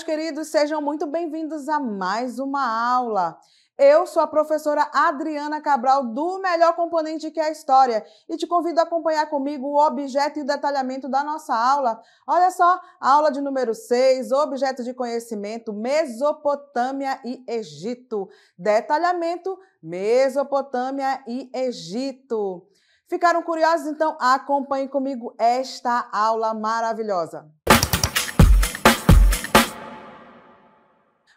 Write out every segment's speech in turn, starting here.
meus queridos, sejam muito bem-vindos a mais uma aula. Eu sou a professora Adriana Cabral, do Melhor Componente que é a História, e te convido a acompanhar comigo o objeto e o detalhamento da nossa aula. Olha só, aula de número 6, objeto de conhecimento, Mesopotâmia e Egito. Detalhamento, Mesopotâmia e Egito. Ficaram curiosos? Então acompanhe comigo esta aula maravilhosa.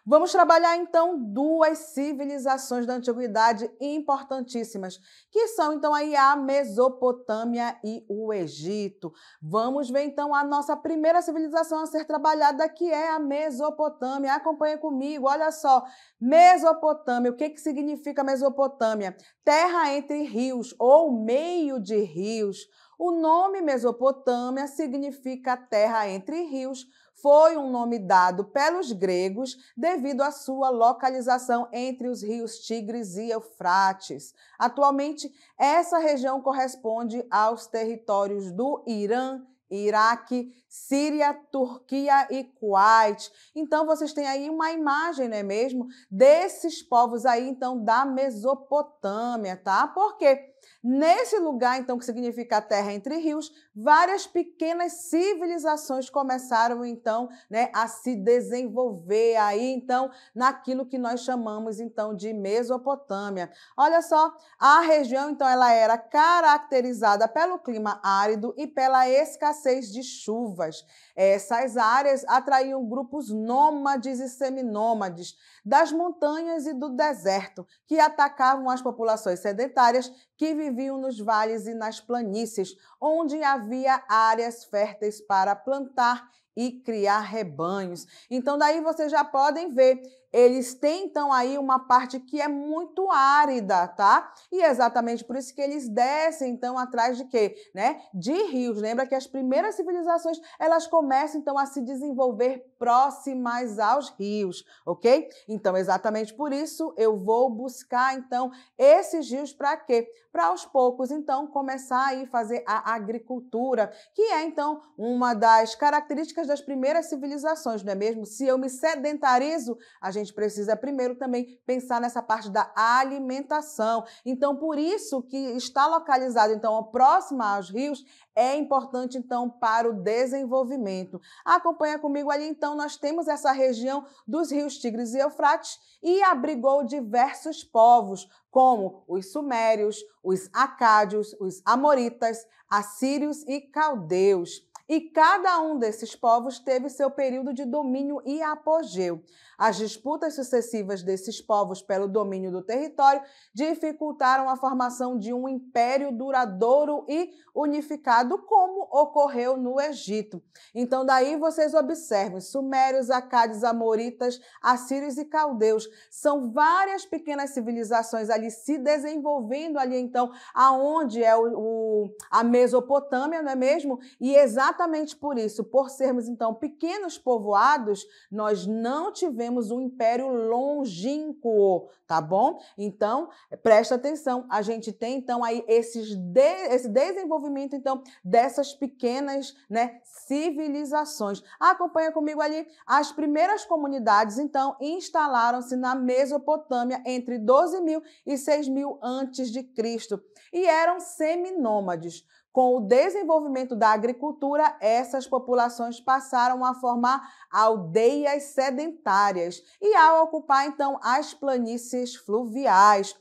Vamos trabalhar então duas civilizações da antiguidade importantíssimas, que são então aí a Mesopotâmia e o Egito. Vamos ver então a nossa primeira civilização a ser trabalhada, que é a Mesopotâmia. Acompanha comigo, olha só. Mesopotâmia, o que que significa Mesopotâmia? Terra entre rios ou meio de rios. O nome Mesopotâmia significa terra entre rios foi um nome dado pelos gregos devido à sua localização entre os rios Tigres e Eufrates. Atualmente, essa região corresponde aos territórios do Irã, Iraque, Síria, Turquia e Kuwait. Então vocês têm aí uma imagem, não é mesmo, desses povos aí então da Mesopotâmia, tá? Por quê? Nesse lugar, então, que significa a terra entre rios, várias pequenas civilizações começaram, então, né, a se desenvolver aí, então, naquilo que nós chamamos, então, de Mesopotâmia. Olha só, a região, então, ela era caracterizada pelo clima árido e pela escassez de chuvas. Essas áreas atraíam grupos nômades e seminômades das montanhas e do deserto, que atacavam as populações sedentárias que viviam nos vales e nas planícies, onde havia áreas férteis para plantar e criar rebanhos. Então, daí vocês já podem ver eles têm então aí uma parte que é muito árida, tá? E é exatamente por isso que eles descem então atrás de quê, né? De rios. Lembra que as primeiras civilizações, elas começam então a se desenvolver próximas aos rios, OK? Então, exatamente por isso eu vou buscar então esses rios para quê? Para aos poucos então começar aí fazer a agricultura, que é então uma das características das primeiras civilizações, não é mesmo? Se eu me sedentarizo, a gente gente precisa é primeiro também pensar nessa parte da alimentação. Então, por isso que está localizado, então, próximo aos rios, é importante, então, para o desenvolvimento. Acompanha comigo ali, então, nós temos essa região dos rios Tigres e Eufrates e abrigou diversos povos, como os sumérios, os acádios, os amoritas, assírios e caldeus e cada um desses povos teve seu período de domínio e apogeu. As disputas sucessivas desses povos pelo domínio do território dificultaram a formação de um império duradouro e unificado, como ocorreu no Egito. Então, daí vocês observem: sumérios, acádios, amoritas, assírios e caldeus. São várias pequenas civilizações ali se desenvolvendo ali, então, aonde é o, o a Mesopotâmia, não é mesmo? E exatamente exatamente por isso, por sermos então pequenos povoados, nós não tivemos um império longínquo, tá bom? Então, presta atenção, a gente tem então aí esses de, esse desenvolvimento então dessas pequenas, né, civilizações. Acompanha comigo ali. As primeiras comunidades então instalaram-se na Mesopotâmia entre 12 mil e 6 mil antes de Cristo e eram seminômades. Com o desenvolvimento da agricultura, essas populações passaram a formar aldeias sedentárias e a ocupar então as planícies fluviais,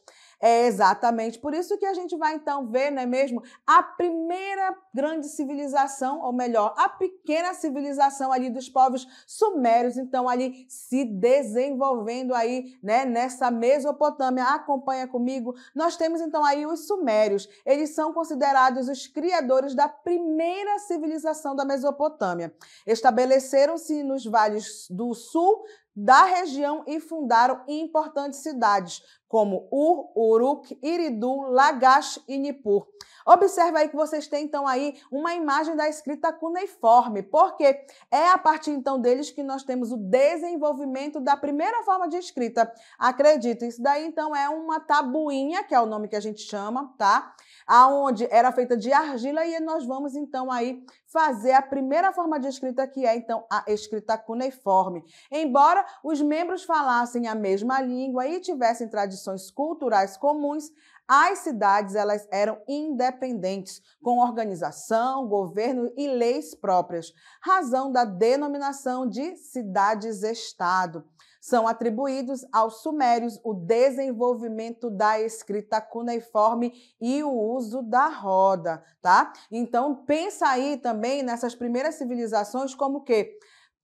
é exatamente por isso que a gente vai então ver, não é mesmo, a primeira grande civilização, ou melhor, a pequena civilização ali dos povos sumérios, então ali se desenvolvendo aí, né, nessa Mesopotâmia. Acompanha comigo. Nós temos então aí os sumérios. Eles são considerados os criadores da primeira civilização da Mesopotâmia. Estabeleceram-se nos vales do sul da região e fundaram importantes cidades, como Ur, Uruk, Iridu, Lagash e Nippur. Observa aí que vocês têm então aí uma imagem da escrita cuneiforme, porque é a partir então deles que nós temos o desenvolvimento da primeira forma de escrita. Acredito, isso daí então é uma tabuinha, que é o nome que a gente chama, tá? Aonde era feita de argila e nós vamos então aí fazer a primeira forma de escrita que é então a escrita cuneiforme. Embora os membros falassem a mesma língua e tivessem tradições conexões culturais comuns, as cidades elas eram independentes, com organização, governo e leis próprias, razão da denominação de cidades-estado. São atribuídos aos sumérios o desenvolvimento da escrita cuneiforme e o uso da roda, tá? Então pensa aí também nessas primeiras civilizações como que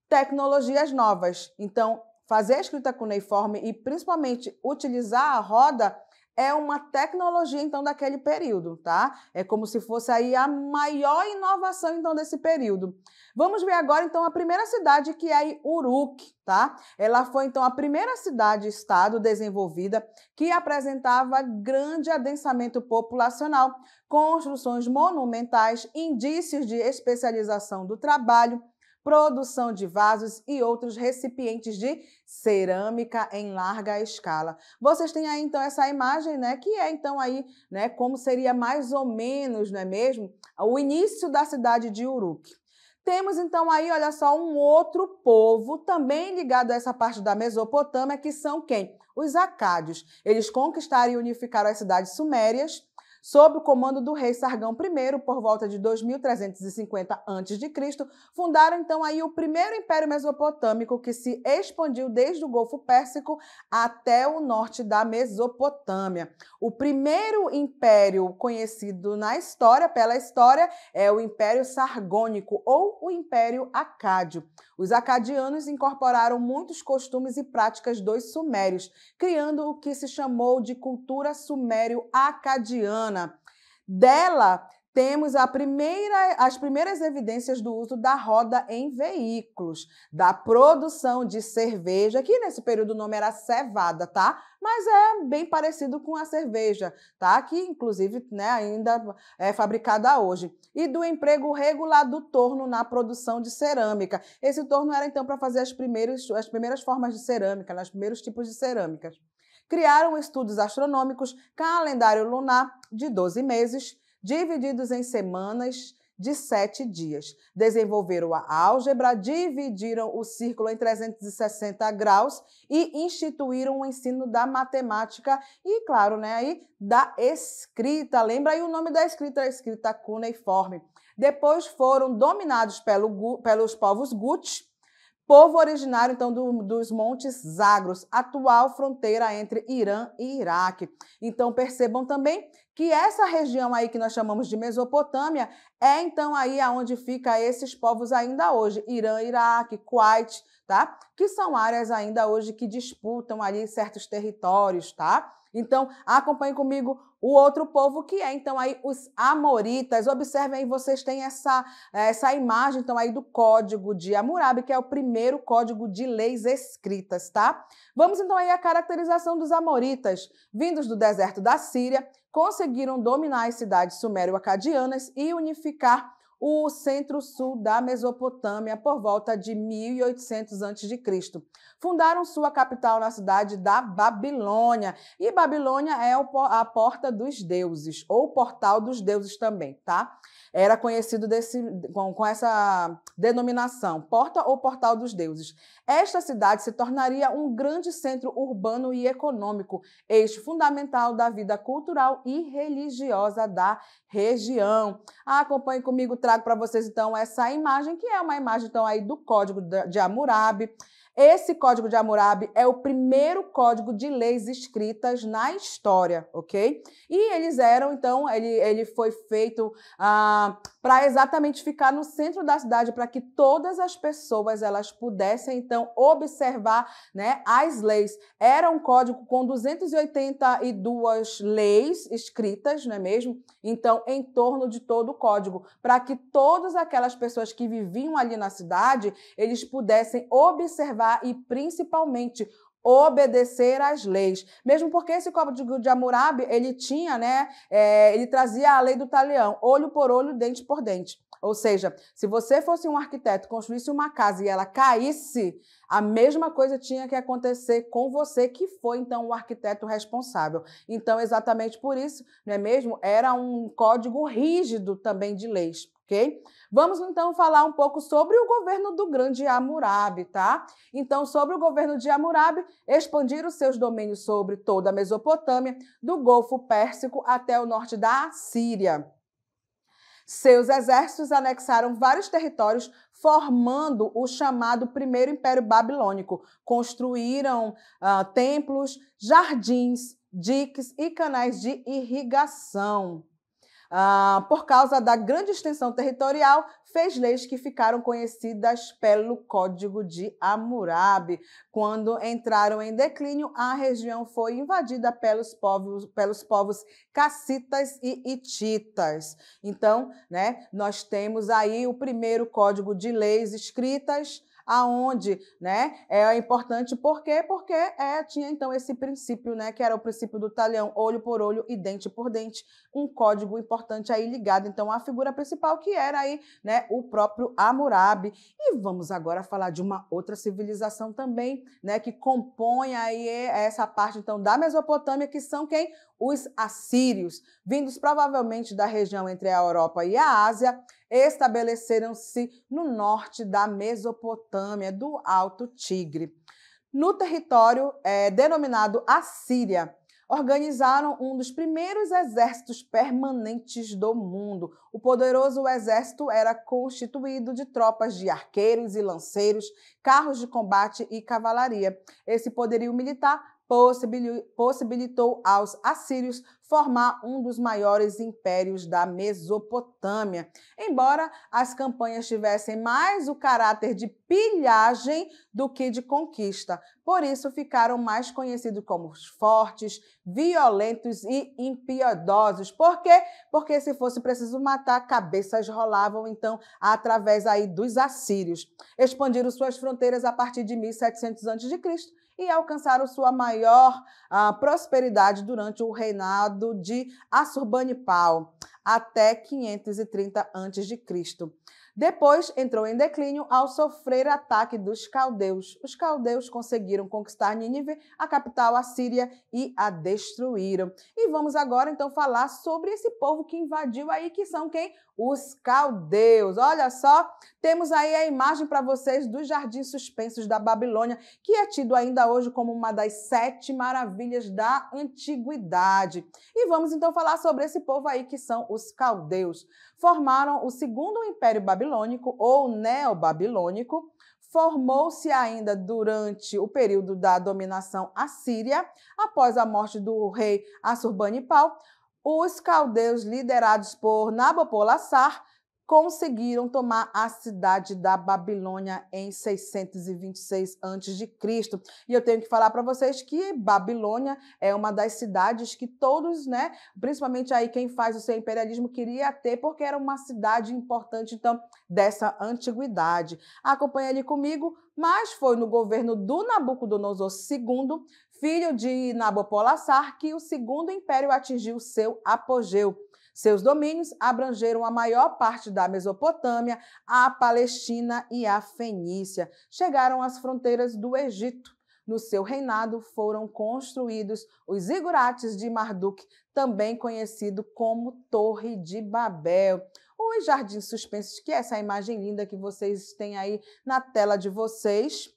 tecnologias novas. Então fazer a escrita cuneiforme e principalmente utilizar a roda é uma tecnologia então daquele período, tá? É como se fosse aí a maior inovação então desse período. Vamos ver agora então a primeira cidade que é aí Uruk, tá? Ela foi então a primeira cidade estado desenvolvida que apresentava grande adensamento populacional, construções monumentais, indícios de especialização do trabalho, produção de vasos e outros recipientes de cerâmica em larga escala. Vocês têm aí então essa imagem, né, que é então aí, né, como seria mais ou menos, não é mesmo, o início da cidade de Uruk. Temos então aí, olha só, um outro povo também ligado a essa parte da Mesopotâmia, que são quem? Os acádios. Eles conquistaram e unificaram as cidades sumérias Sob o comando do rei Sargão I, por volta de 2350 a.C., fundaram então aí o primeiro império mesopotâmico que se expandiu desde o Golfo Pérsico até o norte da Mesopotâmia. O primeiro império conhecido na história, pela história, é o Império Sargônico ou o Império Acádio. Os acadianos incorporaram muitos costumes e práticas dos sumérios, criando o que se chamou de cultura sumério-acadiana. Dela temos primeira, as primeiras evidências do uso da roda em veículos, da produção de cerveja, que nesse período o nome era cevada, tá? Mas é bem parecido com a cerveja, tá? Que inclusive né, ainda é fabricada hoje. E do emprego regular do torno na produção de cerâmica. Esse torno era então para fazer as primeiras, as primeiras formas de cerâmica, né, os primeiros tipos de cerâmicas. Criaram estudos astronômicos, calendário lunar de 12 meses divididos em semanas de sete dias. Desenvolveram a álgebra, dividiram o círculo em 360 graus e instituíram o ensino da matemática e, claro, né, aí da escrita. Lembra aí o nome da escrita? A escrita cuneiforme. Depois foram dominados pelo, pelos povos Guti, povo originário então do, dos Montes Zagros, atual fronteira entre Irã e Iraque. Então percebam também que essa região aí que nós chamamos de Mesopotâmia é então aí aonde fica esses povos ainda hoje, Irã, Iraque, Kuwait, tá? Que são áreas ainda hoje que disputam ali certos territórios, tá? Então, acompanhe comigo o outro povo que é, então, aí os amoritas. Observem aí, vocês têm essa, essa imagem, então, aí do código de Hammurabi, que é o primeiro código de leis escritas, tá? Vamos, então, aí a caracterização dos amoritas. Vindos do deserto da Síria, conseguiram dominar as cidades sumério-acadianas e unificar o centro-sul da Mesopotâmia por volta de 1800 a.C. Fundaram sua capital na cidade da Babilônia, e Babilônia é a porta dos deuses, ou portal dos deuses também, tá? era conhecido desse, com, com essa denominação, Porta ou Portal dos Deuses. Esta cidade se tornaria um grande centro urbano e econômico, eixo fundamental da vida cultural e religiosa da região. Ah, acompanhe comigo, trago para vocês então essa imagem, que é uma imagem então aí do Código de Hammurabi, esse Código de Hammurabi é o primeiro código de leis escritas na história, ok? E eles eram, então, ele, ele foi feito ah, para exatamente ficar no centro da cidade, para que todas as pessoas elas pudessem, então, observar né, as leis. Era um código com 282 leis escritas, não é mesmo? Então, em torno de todo o código, para que todas aquelas pessoas que viviam ali na cidade, eles pudessem observar e, principalmente, obedecer às leis, mesmo porque esse código de Hammurabi ele tinha, né, é, ele trazia a lei do talião, olho por olho, dente por dente. Ou seja, se você fosse um arquiteto, construísse uma casa e ela caísse, a mesma coisa tinha que acontecer com você, que foi então o arquiteto responsável. Então, exatamente por isso, não é mesmo? Era um código rígido também de leis. Okay? Vamos então falar um pouco sobre o governo do grande Hammurabi, tá? Então, sobre o governo de Hammurabi, expandir os seus domínios sobre toda a Mesopotâmia, do Golfo Pérsico até o norte da Síria. Seus exércitos anexaram vários territórios, formando o chamado Primeiro Império Babilônico. Construíram uh, templos, jardins, diques e canais de irrigação. Ah, por causa da grande extensão territorial, fez leis que ficaram conhecidas pelo Código de Hammurabi. Quando entraram em declínio, a região foi invadida pelos povos, pelos povos cassitas e ititas. Então, né, nós temos aí o primeiro código de leis escritas aonde, né? É importante por quê? Porque é, tinha então esse princípio, né? Que era o princípio do talhão, olho por olho e dente por dente, um código importante aí ligado então à figura principal que era aí, né? O próprio Hammurabi. E vamos agora falar de uma outra civilização também, né? Que compõe aí essa parte então da Mesopotâmia, que são quem? Os assírios, vindos provavelmente da região entre a Europa e a Ásia, estabeleceram-se no norte da Mesopotâmia, do Alto Tigre. No território é, denominado Assíria, organizaram um dos primeiros exércitos permanentes do mundo. O poderoso exército era constituído de tropas de arqueiros e lanceiros, carros de combate e cavalaria. Esse poderio militar possibilitou aos assírios formar um dos maiores impérios da Mesopotâmia. Embora as campanhas tivessem mais o caráter de pilhagem do que de conquista, por isso ficaram mais conhecidos como fortes, violentos e impiedosos. Por quê? Porque se fosse preciso matar, cabeças rolavam então através aí dos assírios. Expandiram suas fronteiras a partir de 1700 a.C e alcançaram sua maior ah, prosperidade durante o reinado de Assurbanipal, até 530 a.C. Depois entrou em declínio ao sofrer ataque dos caldeus. Os caldeus conseguiram conquistar Nínive, a capital assíria, e a destruíram. E vamos agora então falar sobre esse povo que invadiu aí, que são quem? Os caldeus. Olha só, temos aí a imagem para vocês dos jardins suspensos da Babilônia, que é tido ainda hoje como uma das sete maravilhas da antiguidade. E vamos então falar sobre esse povo aí que são os caldeus formaram o segundo império babilônico ou neobabilônico. Formou-se ainda durante o período da dominação assíria, após a morte do rei Assurbanipal, os caldeus liderados por Nabopolassar conseguiram tomar a cidade da Babilônia em 626 a.C. E eu tenho que falar para vocês que Babilônia é uma das cidades que todos, né, principalmente aí quem faz o seu imperialismo queria ter, porque era uma cidade importante então dessa antiguidade. Acompanhe ali comigo, mas foi no governo do Nabucodonosor II, filho de Nabopolassar, que o segundo império atingiu seu apogeu. Seus domínios abrangeram a maior parte da Mesopotâmia, a Palestina e a Fenícia. Chegaram às fronteiras do Egito. No seu reinado foram construídos os igurates de Marduk, também conhecido como Torre de Babel. Os jardins suspensos, que é essa imagem linda que vocês têm aí na tela de vocês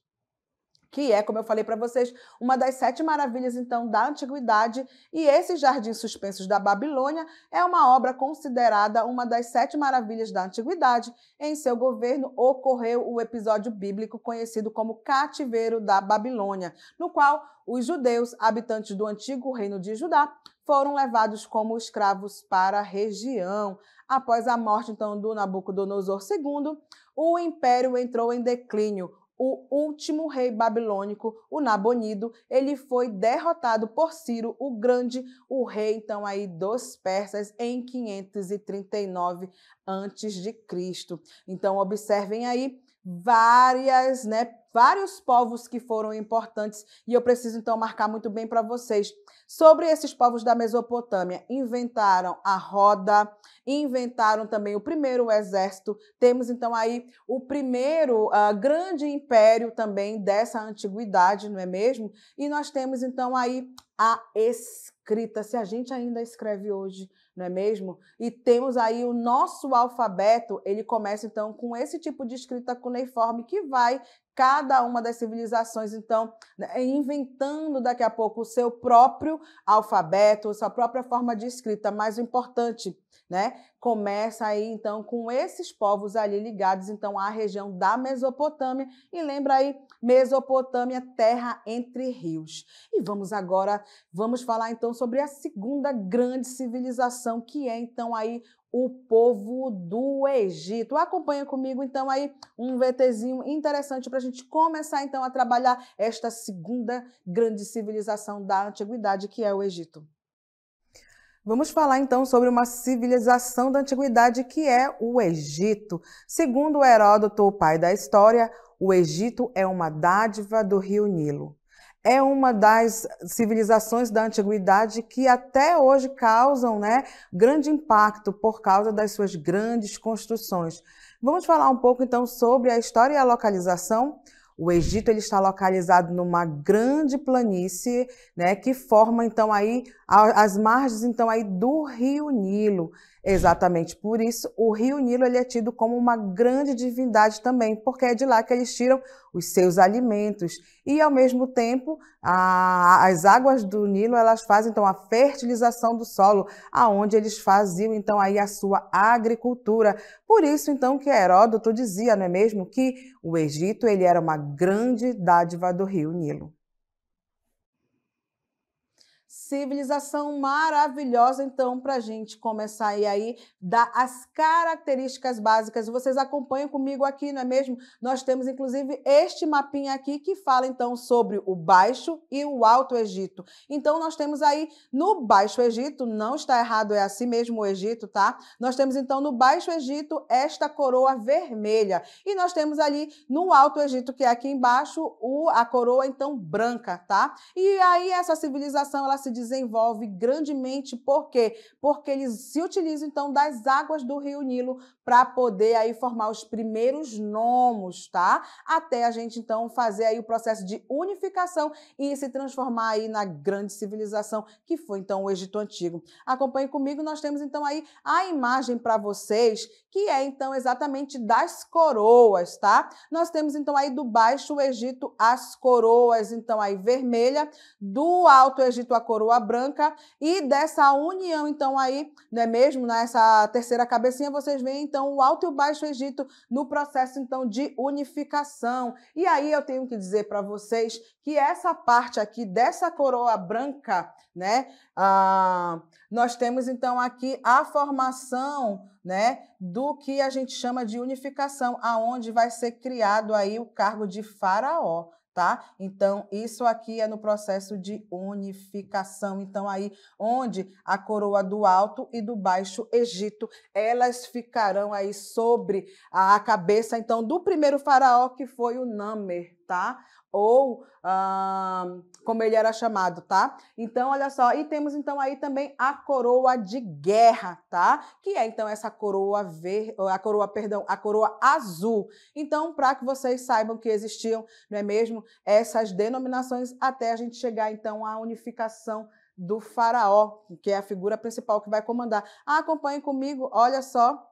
que é, como eu falei para vocês, uma das sete maravilhas então da antiguidade, e esse Jardim Suspensos da Babilônia é uma obra considerada uma das sete maravilhas da antiguidade. Em seu governo ocorreu o episódio bíblico conhecido como Cativeiro da Babilônia, no qual os judeus, habitantes do antigo reino de Judá, foram levados como escravos para a região. Após a morte então do Nabucodonosor II, o império entrou em declínio o último rei babilônico, o Nabonido, ele foi derrotado por Ciro o Grande, o rei então aí dos persas em 539 antes de Cristo. Então observem aí várias, né, vários povos que foram importantes e eu preciso então marcar muito bem para vocês sobre esses povos da Mesopotâmia. Inventaram a roda, inventaram também o primeiro exército. Temos então aí o primeiro uh, grande império também dessa antiguidade, não é mesmo? E nós temos então aí a escrita. Se a gente ainda escreve hoje, não é mesmo? E temos aí o nosso alfabeto, ele começa então com esse tipo de escrita cuneiforme que vai cada uma das civilizações, então, né, é inventando daqui a pouco o seu próprio alfabeto, sua própria forma de escrita, mais importante, né, começa aí então com esses povos ali ligados então à região da Mesopotâmia e lembra aí Mesopotâmia, terra entre rios. E vamos agora, vamos falar então sobre a segunda grande civilização que é então aí o povo do Egito. Acompanha comigo então aí um VTzinho interessante para a gente começar então a trabalhar esta segunda grande civilização da antiguidade que é o Egito. Vamos falar então sobre uma civilização da antiguidade que é o Egito. Segundo Heródoto, o pai da história, o Egito é uma dádiva do rio Nilo é uma das civilizações da antiguidade que até hoje causam né, grande impacto por causa das suas grandes construções. Vamos falar um pouco então sobre a história e a localização. O Egito ele está localizado numa grande planície, né, que forma então aí as margens então aí do Rio Nilo. Exatamente por isso, o Rio Nilo ele é tido como uma grande divindade também, porque é de lá que eles tiram os seus alimentos. E, ao mesmo tempo, a, as águas do Nilo elas fazem então a fertilização do solo, aonde eles faziam então aí a sua agricultura. Por isso, então, que Heródoto dizia, não é mesmo, que o Egito ele era uma grande dádiva do rio Nilo civilização maravilhosa, então, para a gente começar aí, aí dar as características básicas. Vocês acompanham comigo aqui, não é mesmo? Nós temos, inclusive, este mapinha aqui que fala, então, sobre o Baixo e o Alto Egito. Então, nós temos aí no Baixo Egito, não está errado, é assim mesmo o Egito, tá? Nós temos, então, no Baixo Egito, esta coroa vermelha. E nós temos ali no Alto Egito, que é aqui embaixo, o, a coroa, então, branca, tá? E aí, essa civilização, ela se desenvolve grandemente, por quê? Porque eles se utilizam então das águas do Rio Nilo para poder aí formar os primeiros nomes tá? Até a gente então fazer aí o processo de unificação e se transformar aí na grande civilização que foi então o Egito Antigo. Acompanhe comigo, nós temos então aí a imagem para vocês, que é então exatamente das coroas, tá? Nós temos então aí do Baixo Egito as coroas, então aí vermelha, do Alto Egito a coroa coroa branca e dessa união, então aí, não é mesmo, nessa né, terceira cabecinha, vocês veem então o Alto e o Baixo Egito no processo então de unificação. E aí eu tenho que dizer para vocês que essa parte aqui dessa coroa branca, né, ah, nós temos então aqui a formação né, do que a gente chama de unificação, aonde vai ser criado aí o cargo de faraó, tá? Então, isso aqui é no processo de unificação. Então, aí onde a coroa do Alto e do Baixo Egito, elas ficarão aí sobre a cabeça, então, do primeiro faraó, que foi o Namer, tá? Ou como ele era chamado, tá? Então, olha só, e temos então aí também a coroa de guerra, tá? Que é então essa coroa verde, a coroa, perdão, a coroa azul. Então, para que vocês saibam que existiam, não é mesmo, essas denominações até a gente chegar então à unificação do faraó, que é a figura principal que vai comandar. Ah, comigo, olha só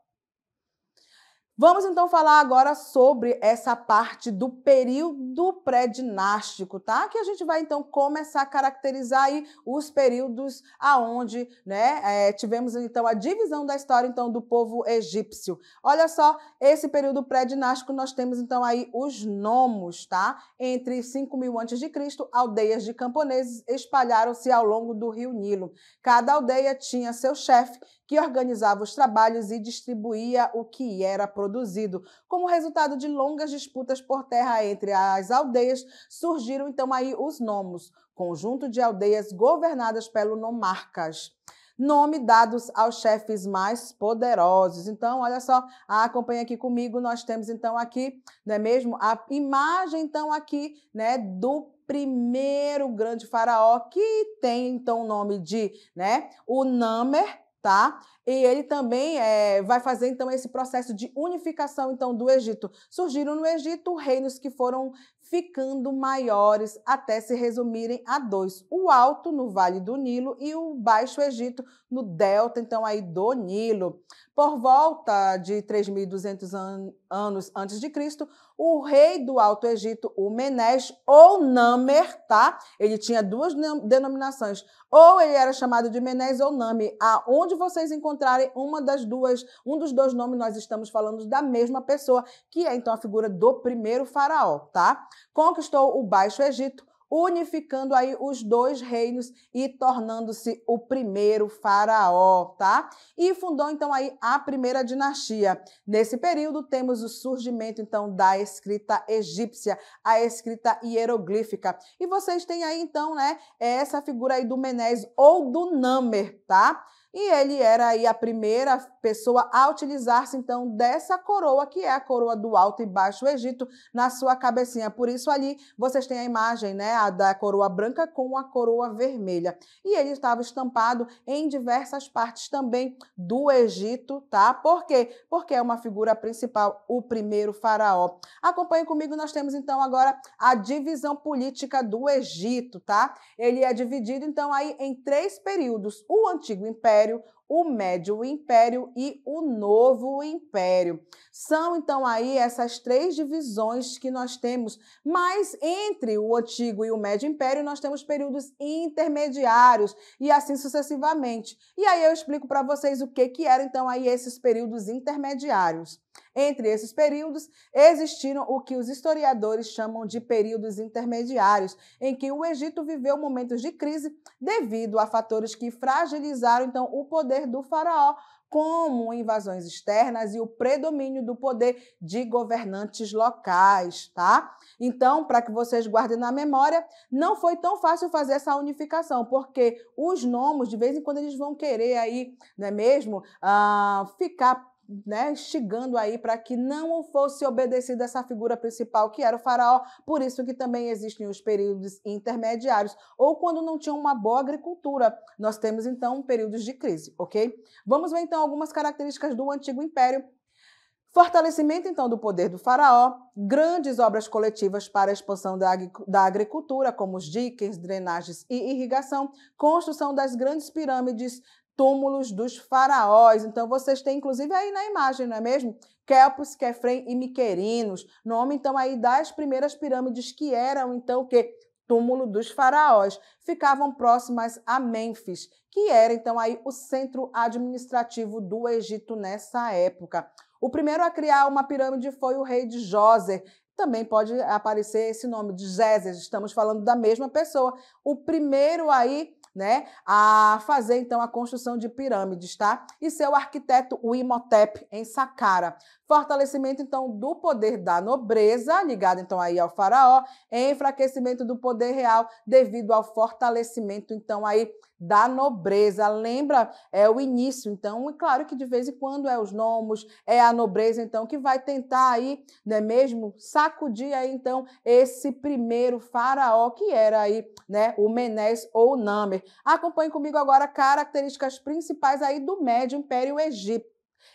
Vamos então falar agora sobre essa parte do período pré-dinástico, tá? Que a gente vai então começar a caracterizar aí os períodos aonde, né, é, tivemos então a divisão da história então do povo egípcio. Olha só, esse período pré-dinástico nós temos então aí os nomos, tá? Entre 5000 a.C., aldeias de camponeses espalharam-se ao longo do rio Nilo. Cada aldeia tinha seu chefe que organizava os trabalhos e distribuía o que era produzido. Como resultado de longas disputas por terra entre as aldeias, surgiram então aí os nomos, conjunto de aldeias governadas pelo nomarcas nome dados aos chefes mais poderosos. Então, olha só, acompanha aqui comigo, nós temos então aqui, não é mesmo? A imagem então aqui, né, do primeiro grande faraó que tem então o nome de, né, o Namer tá? E ele também é, vai fazer então esse processo de unificação então do Egito. Surgiram no Egito reinos que foram ficando maiores até se resumirem a dois: o alto no Vale do Nilo e o Baixo Egito no delta então aí do Nilo. Por volta de 3.200 an anos antes de Cristo, o rei do Alto Egito, o Menes ou Namer, tá? Ele tinha duas denominações. Ou ele era chamado de Menes ou Name. Aonde vocês encontrarem uma das duas, um dos dois nomes, nós estamos falando da mesma pessoa, que é então a figura do primeiro faraó, tá? Conquistou o Baixo Egito, unificando aí os dois reinos e tornando-se o primeiro faraó, tá? E fundou então aí a primeira dinastia. Nesse período temos o surgimento então da escrita egípcia, a escrita hieroglífica. E vocês têm aí então, né, essa figura aí do Menés ou do Namer, tá? E ele era aí a primeira pessoa a utilizar-se então dessa coroa, que é a coroa do Alto e Baixo Egito, na sua cabecinha. Por isso ali vocês têm a imagem, né, a da coroa branca com a coroa vermelha. E ele estava estampado em diversas partes também do Egito, tá? Por quê? Porque é uma figura principal, o primeiro faraó. Acompanhe comigo, nós temos então agora a divisão política do Egito, tá? Ele é dividido então aí em três períodos: o antigo império Império o Médio Império e o Novo Império. São então aí essas três divisões que nós temos, mas entre o Antigo e o Médio Império nós temos períodos intermediários e assim sucessivamente. E aí eu explico para vocês o que que eram então aí esses períodos intermediários. Entre esses períodos existiram o que os historiadores chamam de períodos intermediários, em que o Egito viveu momentos de crise devido a fatores que fragilizaram então o poder poder do faraó, como invasões externas e o predomínio do poder de governantes locais, tá? Então, para que vocês guardem na memória, não foi tão fácil fazer essa unificação, porque os nomos, de vez em quando, eles vão querer aí, não é mesmo, ah, ficar né, instigando aí para que não fosse obedecida essa figura principal que era o faraó, por isso que também existem os períodos intermediários, ou quando não tinha uma boa agricultura. Nós temos então períodos de crise, ok? Vamos ver então algumas características do antigo império Fortalecimento, então, do poder do faraó, grandes obras coletivas para a expansão da, da agricultura, como os diques, drenagens e irrigação, construção das grandes pirâmides túmulos dos faraós. Então vocês têm, inclusive, aí na imagem, não é mesmo? Kelpus, Kefrem e Miquerinos, nome então aí das primeiras pirâmides que eram então o quê? Túmulo dos faraós. Ficavam próximas a Mênfis, que era então aí o centro administrativo do Egito nessa época. O primeiro a criar uma pirâmide foi o rei de Joser, também pode aparecer esse nome de Géses, estamos falando da mesma pessoa. O primeiro aí né, a fazer então a construção de pirâmides, tá? E seu arquiteto o Imhotep em Saqqara. Fortalecimento então do poder da nobreza, ligado então aí ao faraó, enfraquecimento do poder real devido ao fortalecimento então aí da nobreza. Lembra é o início, então, e claro que de vez em quando é os nomos, é a nobreza, então, que vai tentar aí, né, mesmo, sacudir aí, então, esse primeiro faraó que era aí, né, o Menes ou Namer. Acompanhe comigo agora características principais aí do Médio Império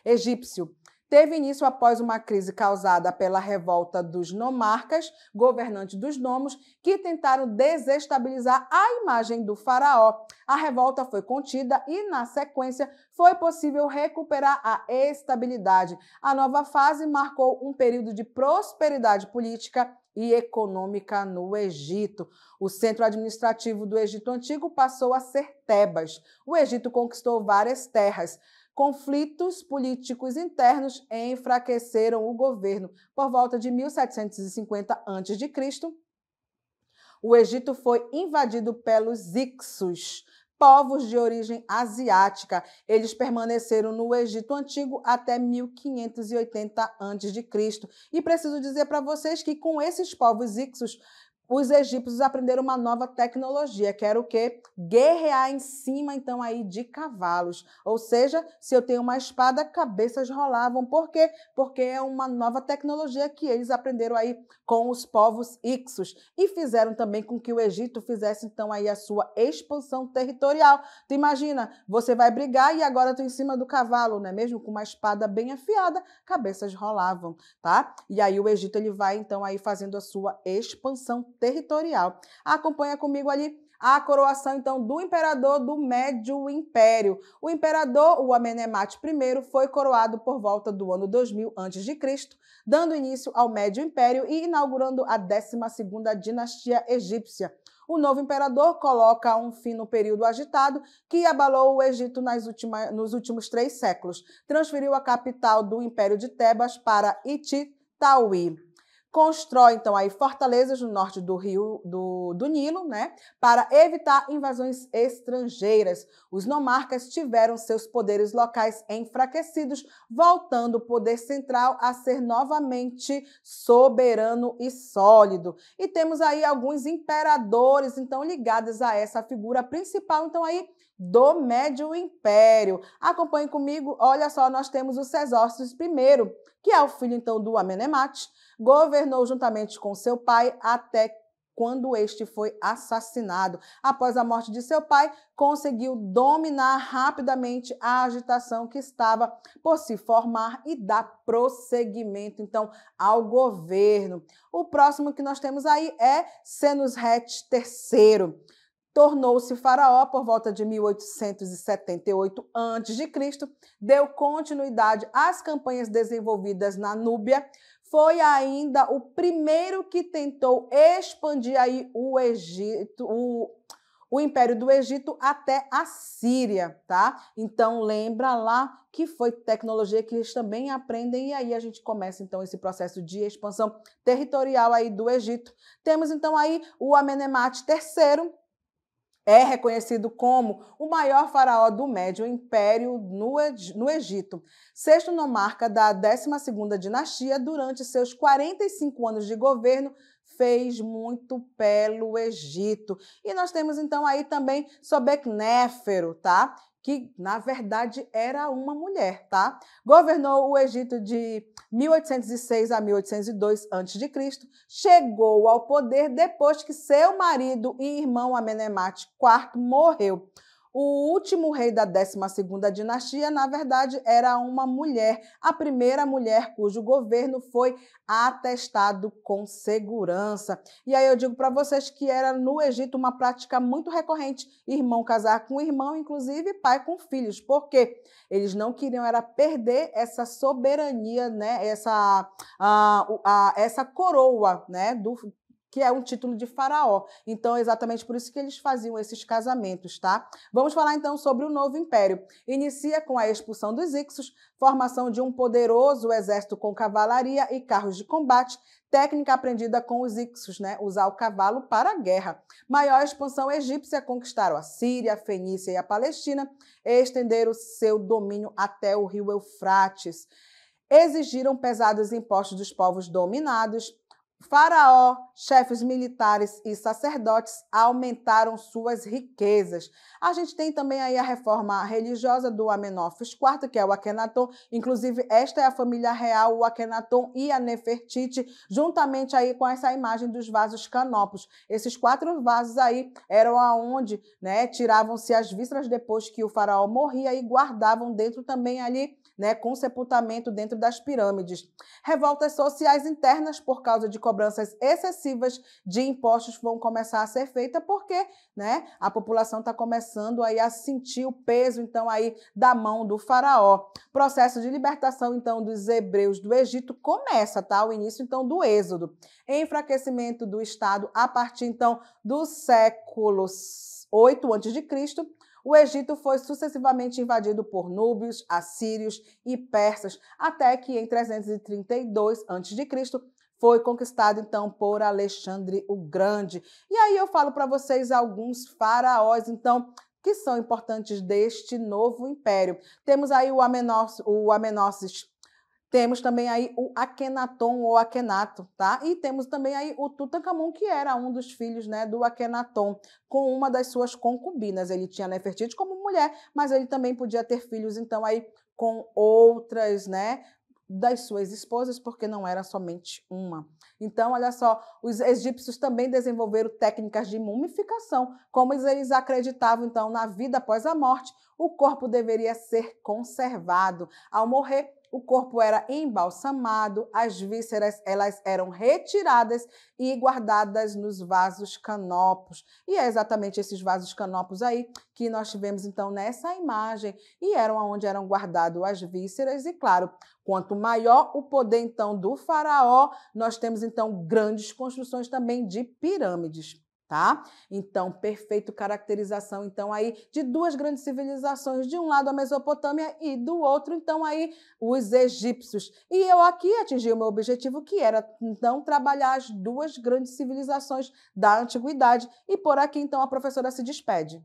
Egípcio teve início após uma crise causada pela revolta dos nomarcas, governantes dos nomos, que tentaram desestabilizar a imagem do faraó. A revolta foi contida e, na sequência, foi possível recuperar a estabilidade. A nova fase marcou um período de prosperidade política e econômica no Egito. O centro administrativo do Egito Antigo passou a ser Tebas. O Egito conquistou várias terras conflitos políticos internos enfraqueceram o governo. Por volta de 1750 a.C., o Egito foi invadido pelos Ixos, povos de origem asiática. Eles permaneceram no Egito Antigo até 1580 a.C. E preciso dizer para vocês que com esses povos Ixos os egípcios aprenderam uma nova tecnologia, que era o quê? Guerrear em cima, então, aí de cavalos. Ou seja, se eu tenho uma espada, cabeças rolavam. Por quê? Porque é uma nova tecnologia que eles aprenderam aí com os povos Ixos. E fizeram também com que o Egito fizesse, então, aí a sua expansão territorial. Tu imagina, você vai brigar e agora tu em cima do cavalo, não é mesmo? Com uma espada bem afiada, cabeças rolavam, tá? E aí o Egito, ele vai, então, aí fazendo a sua expansão territorial. Acompanha comigo ali a coroação, então, do imperador do Médio Império. O imperador, o Amenemate I, foi coroado por volta do ano 2000 a.C., dando início ao Médio Império e inaugurando a 12ª dinastia egípcia. O novo imperador coloca um fim no período agitado que abalou o Egito ultima, nos últimos três séculos. Transferiu a capital do Império de Tebas para Ititauí. Constrói, então, aí fortalezas no norte do rio do, do Nilo, né? Para evitar invasões estrangeiras. Os nomarcas tiveram seus poderes locais enfraquecidos, voltando o poder central a ser novamente soberano e sólido. E temos aí alguns imperadores, então, ligados a essa figura principal, então, aí do Médio Império. Acompanhe comigo, olha só, nós temos o Sesóstes I, que é o filho, então, do Amenemate, Governou juntamente com seu pai até quando este foi assassinado. Após a morte de seu pai, conseguiu dominar rapidamente a agitação que estava por se formar e dar prosseguimento, então, ao governo. O próximo que nós temos aí é Senusret III tornou-se faraó por volta de 1878 a.C., deu continuidade às campanhas desenvolvidas na Núbia, foi ainda o primeiro que tentou expandir aí o Egito, o, o Império do Egito até a Síria, tá? Então lembra lá que foi tecnologia que eles também aprendem e aí a gente começa então esse processo de expansão territorial aí do Egito. Temos então aí o Amenemate III, é reconhecido como o maior faraó do Médio Império no Egito, sexto nomarca da 12ª dinastia, durante seus 45 anos de governo, fez muito pelo Egito. E nós temos então aí também Sobeknéfero, tá? que na verdade era uma mulher, tá? Governou o Egito de 1806 a 1802 a.C. Chegou ao poder depois que seu marido e irmão Amenemate IV morreu. O último rei da 12 dinastia, na verdade, era uma mulher, a primeira mulher cujo governo foi atestado com segurança. E aí eu digo para vocês que era no Egito uma prática muito recorrente, irmão casar com irmão, inclusive pai com filhos, porque eles não queriam era perder essa soberania, né, essa a, ah, a, essa coroa, né, do que é um título de faraó. Então, é exatamente por isso que eles faziam esses casamentos, tá? Vamos falar então sobre o novo império. Inicia com a expulsão dos Ixos, formação de um poderoso exército com cavalaria e carros de combate, técnica aprendida com os Ixos, né? Usar o cavalo para a guerra. Maior expansão egípcia conquistaram a Síria, a Fenícia e a Palestina, e estenderam seu domínio até o rio Eufrates. Exigiram pesados impostos dos povos dominados, Faraó, chefes militares e sacerdotes aumentaram suas riquezas. A gente tem também aí a reforma religiosa do Amenófis IV, que é o Akenaton. Inclusive, esta é a família real, o Akenaton e a Nefertiti, juntamente aí com essa imagem dos vasos canopos. Esses quatro vasos aí eram aonde né, tiravam-se as vísceras depois que o faraó morria e guardavam dentro também ali né, com sepultamento dentro das pirâmides. Revoltas sociais internas por causa de cobranças excessivas de impostos vão começar a ser feitas porque né, a população está começando aí a sentir o peso então aí da mão do faraó. Processo de libertação então dos hebreus do Egito começa, tá? O início então do êxodo. Enfraquecimento do Estado a partir então do século 8 a.C., o Egito foi sucessivamente invadido por núbios, assírios e persas, até que em 332 a.C. foi conquistado então por Alexandre o Grande. E aí eu falo para vocês alguns faraós, então, que são importantes deste novo império. Temos aí o Amenóssis temos também aí o Akenaton ou Akenato, tá? E temos também aí o Tutankhamun, que era um dos filhos, né, do Akenaton, com uma das suas concubinas. Ele tinha Nefertiti como mulher, mas ele também podia ter filhos, então aí com outras, né, das suas esposas, porque não era somente uma. Então, olha só, os egípcios também desenvolveram técnicas de mumificação, como eles acreditavam, então, na vida após a morte, o corpo deveria ser conservado. Ao morrer, o corpo era embalsamado, as vísceras elas eram retiradas e guardadas nos vasos canopos. E é exatamente esses vasos canopos aí que nós tivemos então nessa imagem e eram onde eram guardadas as vísceras e claro, quanto maior o poder então do faraó, nós temos então grandes construções também de pirâmides tá? Então, perfeito caracterização então aí de duas grandes civilizações, de um lado a Mesopotâmia e do outro então aí os egípcios. E eu aqui atingi o meu objetivo que era então trabalhar as duas grandes civilizações da antiguidade e por aqui então a professora se despede.